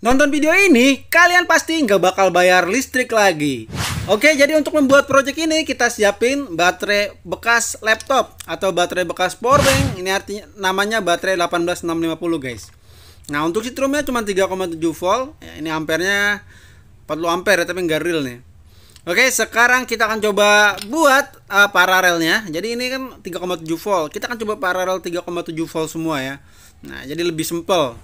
Nonton video ini, kalian pasti nggak bakal bayar listrik lagi. Oke, jadi untuk membuat project ini kita siapin baterai bekas laptop atau baterai bekas powerbank. Ini artinya namanya baterai 18650, guys. Nah, untuk citrumnya cuma 3,7 volt. Ya, ini ampernya 40 ampere tapi nggak real nih. Oke, sekarang kita akan coba buat uh, paralelnya. Jadi ini kan 3,7 volt. Kita akan coba paralel 3,7 volt semua ya. Nah, jadi lebih simple.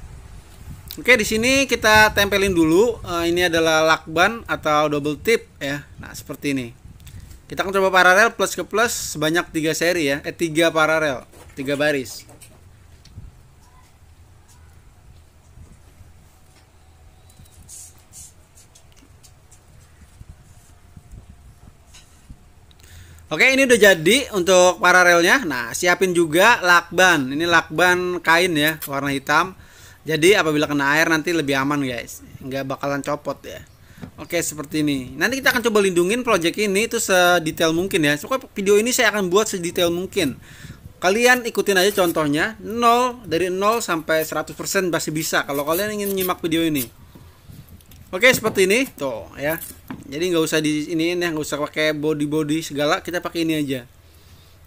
Oke, di sini kita tempelin dulu. Uh, ini adalah lakban atau double tip ya. Nah, seperti ini. Kita akan coba paralel plus ke plus sebanyak tiga seri ya. Eh 3 paralel, tiga baris. Oke, ini udah jadi untuk paralelnya. Nah, siapin juga lakban. Ini lakban kain ya, warna hitam jadi apabila kena air nanti lebih aman guys, nggak bakalan copot ya. Oke seperti ini. Nanti kita akan coba lindungin project ini itu sedetail mungkin ya. Pokoknya video ini saya akan buat sedetail mungkin. Kalian ikutin aja contohnya 0 dari 0 sampai 100% masih bisa kalau kalian ingin nyimak video ini. Oke seperti ini tuh ya. Jadi nggak usah di ini ya nggak usah pakai body body segala kita pakai ini aja.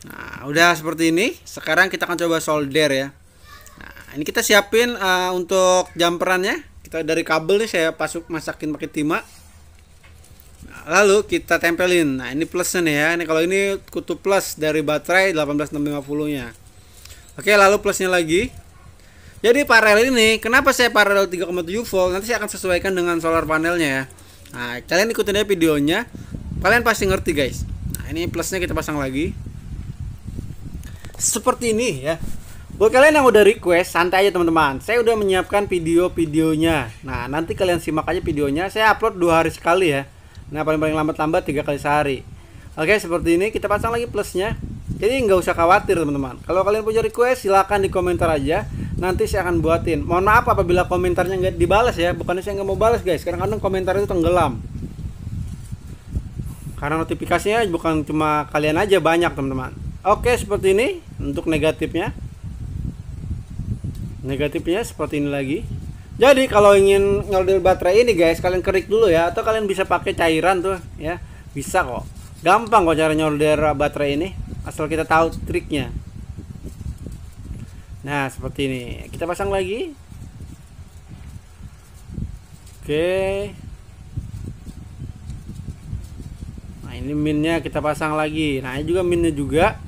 Nah udah seperti ini. Sekarang kita akan coba solder ya. Nah, ini kita siapin uh, untuk jumperannya. Kita dari kabel nih saya pasuk masakin pakai timah. Nah, lalu kita tempelin. Nah, ini plusnya nih ya. Ini kalau ini kutu plus dari baterai 18650-nya. Oke, lalu plusnya lagi. Jadi paralel ini, kenapa saya paralel 3,7 volt? Nanti saya akan sesuaikan dengan solar panelnya ya. Nah, kalian ikutin aja videonya. Kalian pasti ngerti, guys. Nah, ini plusnya kita pasang lagi. Seperti ini ya. Buat kalian yang udah request, santai aja teman-teman. Saya udah menyiapkan video-videonya. Nah, nanti kalian simak aja videonya. Saya upload dua hari sekali ya. Nah, paling-paling lambat-lambat tiga kali sehari. Oke, seperti ini kita pasang lagi plusnya. Jadi nggak usah khawatir teman-teman. Kalau kalian punya request, silahkan di komentar aja. Nanti saya akan buatin. Mohon maaf apabila komentarnya nggak dibalas ya. Bukannya saya nggak mau balas guys. Kadang-kadang komentar itu tenggelam. Karena notifikasinya bukan cuma kalian aja banyak teman-teman. Oke, seperti ini untuk negatifnya negatifnya seperti ini lagi jadi kalau ingin ngeldil baterai ini guys kalian kerik dulu ya atau kalian bisa pakai cairan tuh ya bisa kok gampang kok cara nyolder baterai ini asal kita tahu triknya nah seperti ini kita pasang lagi oke nah ini minnya kita pasang lagi nah ini juga minnya juga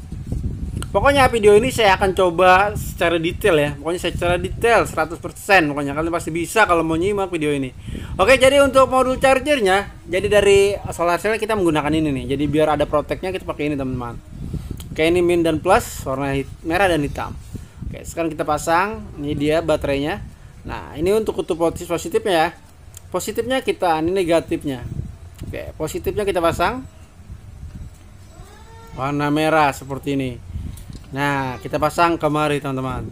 Pokoknya video ini saya akan coba secara detail ya. Pokoknya secara detail 100% pokoknya kalian pasti bisa kalau mau nyimak video ini. Oke, jadi untuk modul chargernya, jadi dari solar cell kita menggunakan ini nih. Jadi biar ada proteknya kita pakai ini teman-teman. Oke, ini min dan plus warna merah dan hitam. Oke, sekarang kita pasang. Ini dia baterainya. Nah, ini untuk kutub positifnya ya. Positifnya kita, ini negatifnya. Oke, positifnya kita pasang warna merah seperti ini. Nah, kita pasang kemari teman-teman.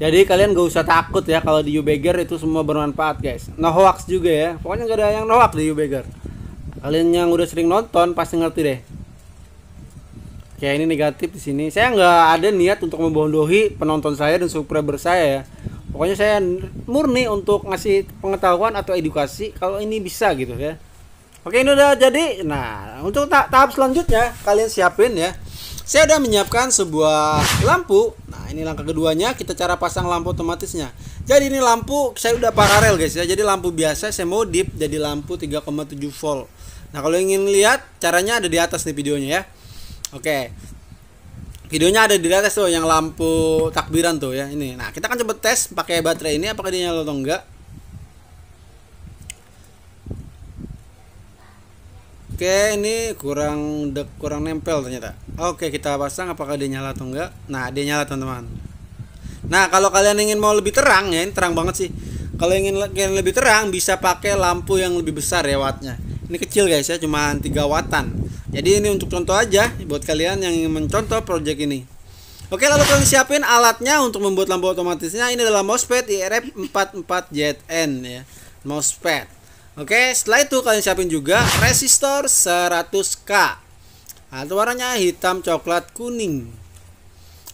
Jadi kalian gak usah takut ya kalau di Ubeger itu semua bermanfaat guys. No hoax juga ya. Pokoknya gak ada yang no hoax di Ubeger. Kalian yang udah sering nonton pasti ngerti deh. Kayak ini negatif di sini. Saya nggak ada niat untuk membodohi penonton saya dan subscriber saya ya. Pokoknya saya murni untuk ngasih pengetahuan atau edukasi kalau ini bisa gitu ya. Oke ini udah jadi. Nah untuk tahap selanjutnya kalian siapin ya saya sudah menyiapkan sebuah lampu. Nah, ini langkah keduanya kita cara pasang lampu otomatisnya. Jadi ini lampu saya udah paralel guys ya. Jadi lampu biasa saya mau dip jadi lampu 3,7 volt. Nah, kalau ingin lihat caranya ada di atas nih videonya ya. Oke. Videonya ada di atas tuh yang lampu takbiran tuh ya ini. Nah, kita akan coba tes pakai baterai ini apakah dia nyala atau enggak. Oke, ini kurang dek, kurang nempel ternyata. Oke, kita pasang apakah dia nyala atau enggak. Nah, dia nyala, teman-teman. Nah, kalau kalian ingin mau lebih terang ya, ini terang banget sih. Kalau ingin kalian lebih terang bisa pakai lampu yang lebih besar ya wattnya. Ini kecil guys ya, cuma 3 wattan. Jadi ini untuk contoh aja buat kalian yang ingin mencontoh project ini. Oke, lalu kalian siapin alatnya untuk membuat lampu otomatisnya. Ini adalah MOSFET IRF 44 jn ya. Mousepad. Oke, setelah itu kalian siapin juga resistor 100K. Atau warnanya hitam, coklat, kuning.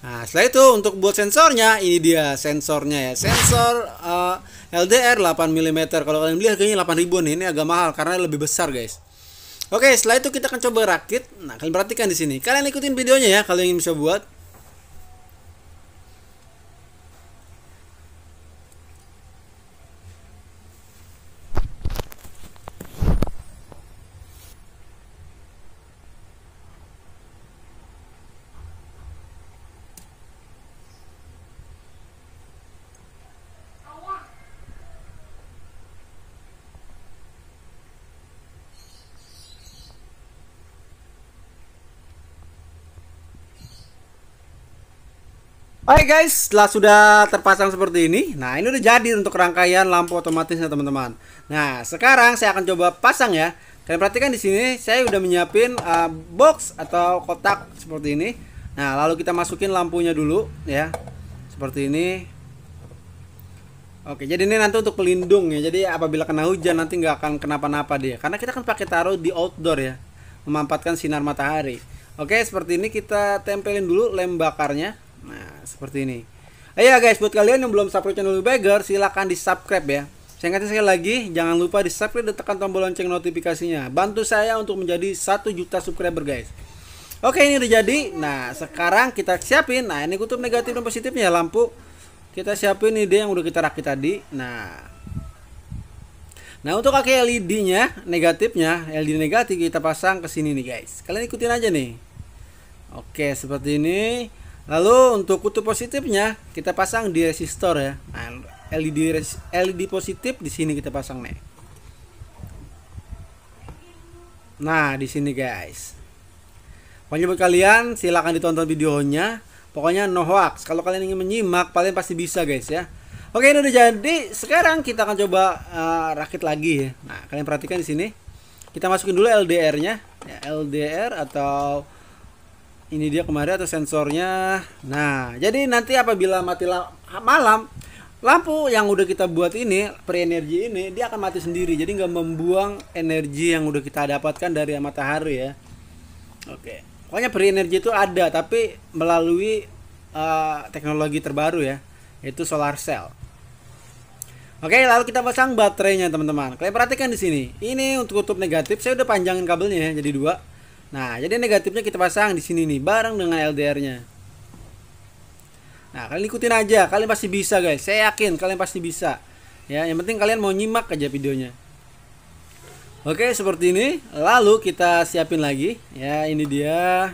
Nah, setelah itu untuk buat sensornya, ini dia sensornya ya. Sensor uh, LDR 8 mm. Kalau kalian beli harganya 8 nih, ini agak mahal karena lebih besar, guys. Oke, setelah itu kita akan coba rakit. Nah, kalian perhatikan di sini. Kalian ikutin videonya ya kalau ingin bisa buat. Oke okay guys, setelah sudah terpasang seperti ini, nah ini udah jadi untuk rangkaian lampu otomatisnya teman-teman. Nah sekarang saya akan coba pasang ya. Kalian perhatikan di sini saya udah menyiapin uh, box atau kotak seperti ini. Nah lalu kita masukin lampunya dulu ya, seperti ini. Oke, jadi ini nanti untuk pelindung ya. Jadi apabila kena hujan nanti nggak akan kenapa-napa dia, karena kita kan pakai taruh di outdoor ya, memampatkan sinar matahari. Oke, seperti ini kita tempelin dulu lem bakarnya Nah, seperti ini. Ayo ah, ya, guys, buat kalian yang belum subscribe channel Beggar, silahkan di subscribe ya. Saya ingatkan sekali lagi, jangan lupa di subscribe dan tekan tombol lonceng notifikasinya. Bantu saya untuk menjadi 1 juta subscriber guys. Oke ini udah jadi. Nah sekarang kita siapin. Nah ini kutub negatif dan positifnya lampu. Kita siapin ide yang udah kita rakit tadi. Nah, nah untuk kaki LED-nya negatifnya LED negatif kita pasang ke sini nih guys. Kalian ikutin aja nih. Oke seperti ini. Lalu untuk kutub positifnya kita pasang di resistor ya. Nah, LED LED LED positif di sini kita pasang nih. Nah, di sini guys. Pokoknya buat kalian silahkan ditonton videonya. Pokoknya no hoax. Kalau kalian ingin menyimak, kalian pasti bisa guys ya. Oke, ini udah jadi. Sekarang kita akan coba uh, rakit lagi ya. Nah, kalian perhatikan di sini. Kita masukin dulu LDR-nya, ya, LDR atau ini dia kemarin atau sensornya nah jadi nanti apabila mati malam lampu yang udah kita buat ini pre-energi ini dia akan mati sendiri jadi nggak membuang energi yang udah kita dapatkan dari matahari ya oke pokoknya pre-energi itu ada tapi melalui uh, teknologi terbaru ya yaitu solar cell Oke, lalu kita pasang baterainya, teman-teman. Kalian perhatikan di sini. Ini untuk tutup negatif, saya udah panjangin kabelnya ya, jadi dua Nah, jadi negatifnya kita pasang di sini nih bareng dengan LDR-nya. Nah, kalian ikutin aja, kalian pasti bisa, guys. Saya yakin kalian pasti bisa. Ya, yang penting kalian mau nyimak aja videonya. Oke, seperti ini. Lalu kita siapin lagi. Ya, ini dia.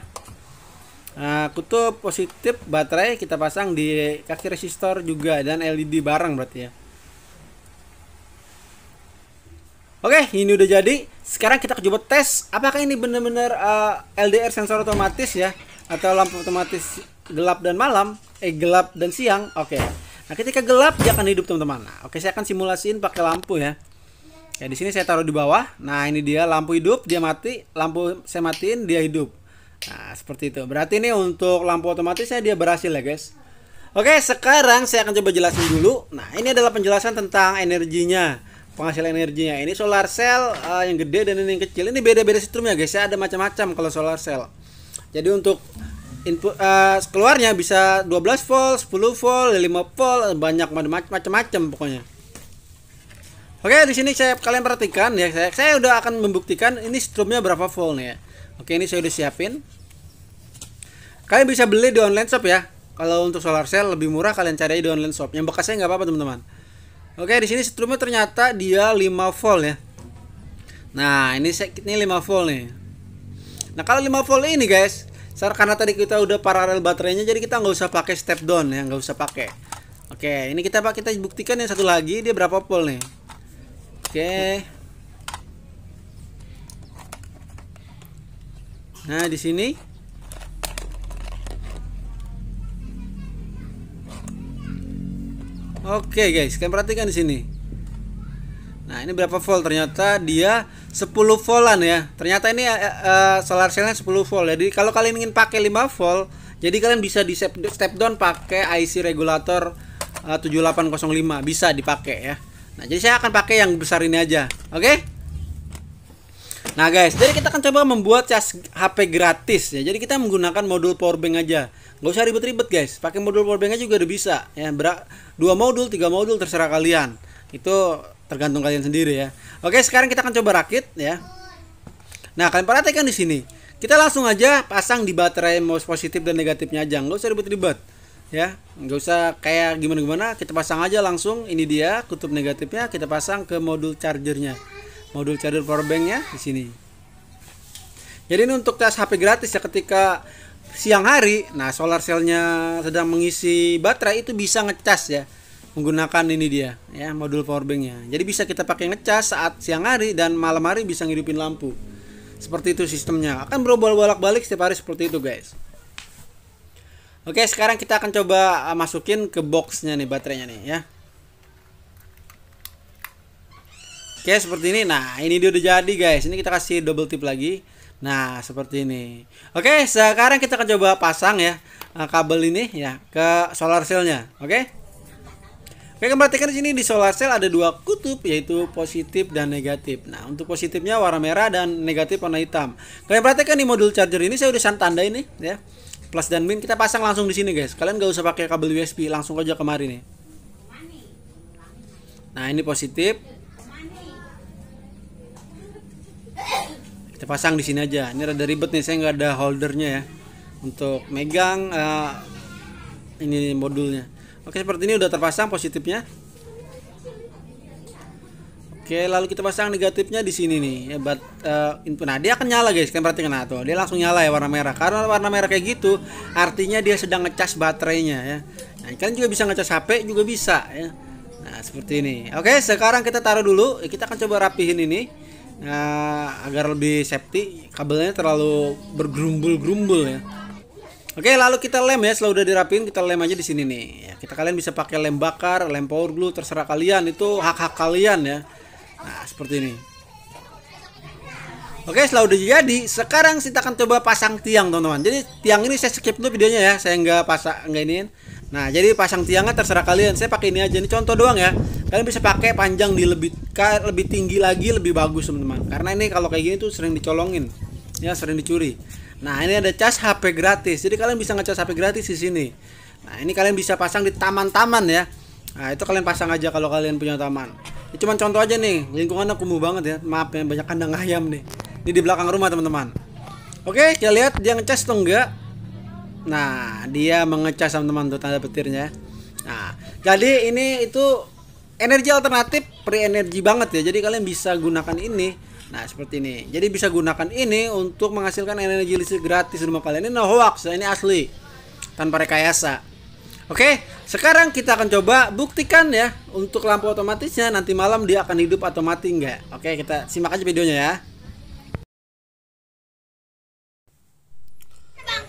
Nah, kutub positif baterai kita pasang di kaki resistor juga dan LED bareng berarti ya. Oke, ini udah jadi. Sekarang kita coba tes apakah ini benar-benar uh, eh, LDR sensor otomatis ya atau lampu otomatis gelap dan malam, eh gelap dan siang. Oke. Nah, ketika gelap dia akan hidup, teman-teman. Nah, oke, saya akan simulasiin pakai lampu ya. Ya, di sini saya taruh di bawah. Nah, ini dia lampu hidup, dia mati, lampu saya matiin, dia hidup. Nah, seperti itu. Berarti ini untuk lampu otomatisnya dia berhasil ya, guys. Oke, sekarang saya akan coba jelasin dulu. Nah, ini adalah penjelasan tentang energinya penghasil energinya ini solar cell uh, yang gede dan yang kecil ini beda-beda setrum ya guys ya ada macam-macam kalau solar cell jadi untuk input uh, keluarnya bisa 12 volt 10 volt 5 volt banyak macam-macam pokoknya oke di sini saya kalian perhatikan ya saya, saya udah akan membuktikan ini strumnya berapa volt nih ya oke ini saya udah siapin kalian bisa beli di online shop ya kalau untuk solar cell lebih murah kalian cari di online shop yang bekasnya nggak apa-apa teman-teman Oke, di sini setrumnya ternyata dia 5 volt ya. Nah, ini ini 5 volt nih. Nah, kalau 5 volt ini, guys, karena tadi kita udah paralel baterainya jadi kita nggak usah pakai step down ya, nggak usah pakai. Oke, ini kita pak kita buktikan yang satu lagi dia berapa volt nih. Oke. Nah, di sini Oke guys, kalian perhatikan di sini. Nah, ini berapa volt? Ternyata dia 10 voltan ya. Ternyata ini uh, solar cellnya 10 volt. Jadi kalau kalian ingin pakai 5 volt, jadi kalian bisa di step down pakai IC regulator eh, uh, 7805 bisa dipakai ya. Nah, jadi saya akan pakai yang besar ini aja. Oke? Okay? Nah guys, jadi kita akan coba membuat cas HP gratis ya. Jadi kita menggunakan modul power bank aja. Nggak usah ribet-ribet guys. Pakai modul power bank aja juga udah bisa ya. Berak dua modul, tiga modul terserah kalian. Itu tergantung kalian sendiri ya. Oke, sekarang kita akan coba rakit ya. Nah, kalian perhatikan di sini. Kita langsung aja pasang di baterai positif dan negatifnya aja. Nggak usah ribet-ribet ya nggak usah kayak gimana gimana kita pasang aja langsung ini dia kutub negatifnya kita pasang ke modul chargernya modul charger powerbanknya di sini jadi ini untuk tes HP gratis ya ketika siang hari nah solar cellnya sedang mengisi baterai itu bisa ngecas ya menggunakan ini dia ya modul powerbanknya jadi bisa kita pakai ngecas saat siang hari dan malam hari bisa ngidupin lampu seperti itu sistemnya akan berubah bolak balik setiap hari seperti itu guys Oke sekarang kita akan coba uh, masukin ke boxnya nih baterainya nih ya Oke, seperti ini. Nah, ini dia udah jadi, guys. Ini kita kasih double tip lagi. Nah, seperti ini. Oke, sekarang kita akan coba pasang ya eh, kabel ini ya ke solar cell-nya. Oke? Oke, kalian perhatikan di sini di solar cell ada dua kutub yaitu positif dan negatif. Nah, untuk positifnya warna merah dan negatif warna hitam. Kalian perhatikan di modul charger ini saya udah santanda ini ya. Plus dan min kita pasang langsung di sini, guys. Kalian gak usah pakai kabel USB, langsung aja kemari nih. Nah, ini positif, kita pasang di sini aja ini rada ribet nih saya nggak ada holdernya ya untuk megang uh, ini modulnya oke seperti ini udah terpasang positifnya oke lalu kita pasang negatifnya di sini nih ya but, uh, eh, input nah dia akan nyala guys kan perhatikan nah tuh dia langsung nyala ya warna merah karena warna merah kayak gitu artinya dia sedang ngecas baterainya ya nah kalian juga bisa ngecas HP juga bisa ya nah seperti ini oke sekarang kita taruh dulu ya, kita akan coba rapihin ini Nah, agar lebih safety, kabelnya terlalu bergerumbul-gerumbul ya. Oke, lalu kita lem ya. Setelah udah dirapin kita lem aja di sini nih. Ya, kita kalian bisa pakai lem bakar, lem power glue, terserah kalian. Itu hak-hak kalian ya. Nah, seperti ini. Oke, setelah udah jadi, sekarang kita akan coba pasang tiang, teman-teman. Jadi tiang ini saya skip dulu videonya ya. Saya nggak pasang nggak ini. Nah, jadi pasang tiangnya terserah kalian. Saya pakai ini aja. Ini contoh doang ya kalian bisa pakai panjang di lebih lebih tinggi lagi lebih bagus teman-teman karena ini kalau kayak gini tuh sering dicolongin ya sering dicuri nah ini ada cas HP gratis jadi kalian bisa ngecas HP gratis di sini nah ini kalian bisa pasang di taman-taman ya nah itu kalian pasang aja kalau kalian punya taman ini ya, cuman contoh aja nih lingkungannya kumuh banget ya maaf ya banyak kandang ayam nih ini di belakang rumah teman-teman oke kita ya lihat dia ngecas atau enggak nah dia mengecas teman-teman tuh tanda petirnya nah jadi ini itu energi alternatif pre-energi banget ya. Jadi kalian bisa gunakan ini. Nah, seperti ini. Jadi bisa gunakan ini untuk menghasilkan energi listrik gratis di rumah kalian. Ini no hoax, ini asli. Tanpa rekayasa. Oke, sekarang kita akan coba buktikan ya untuk lampu otomatisnya nanti malam dia akan hidup atau mati enggak. Oke, kita simak aja videonya ya.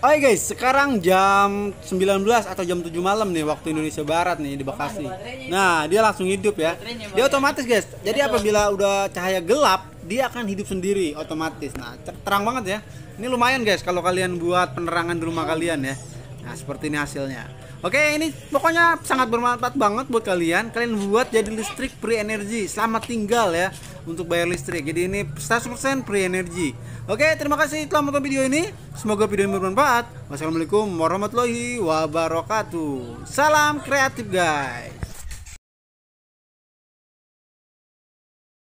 Oke guys, sekarang jam 19 atau jam 7 malam nih waktu Indonesia Barat nih di Bekasi. Nah, dia langsung hidup ya. Dia ya. otomatis guys. Jadi apabila udah cahaya gelap, dia akan hidup sendiri otomatis. Nah, terang banget ya. Ini lumayan guys kalau kalian buat penerangan di rumah kalian ya. Nah, seperti ini hasilnya. Oke, ini pokoknya sangat bermanfaat banget buat kalian. Kalian buat jadi listrik free energy. Selamat tinggal ya untuk bayar listrik. Jadi ini 100% free energy. Oke, terima kasih telah menonton video ini. Semoga video ini bermanfaat. Wassalamualaikum warahmatullahi wabarakatuh. Salam kreatif guys.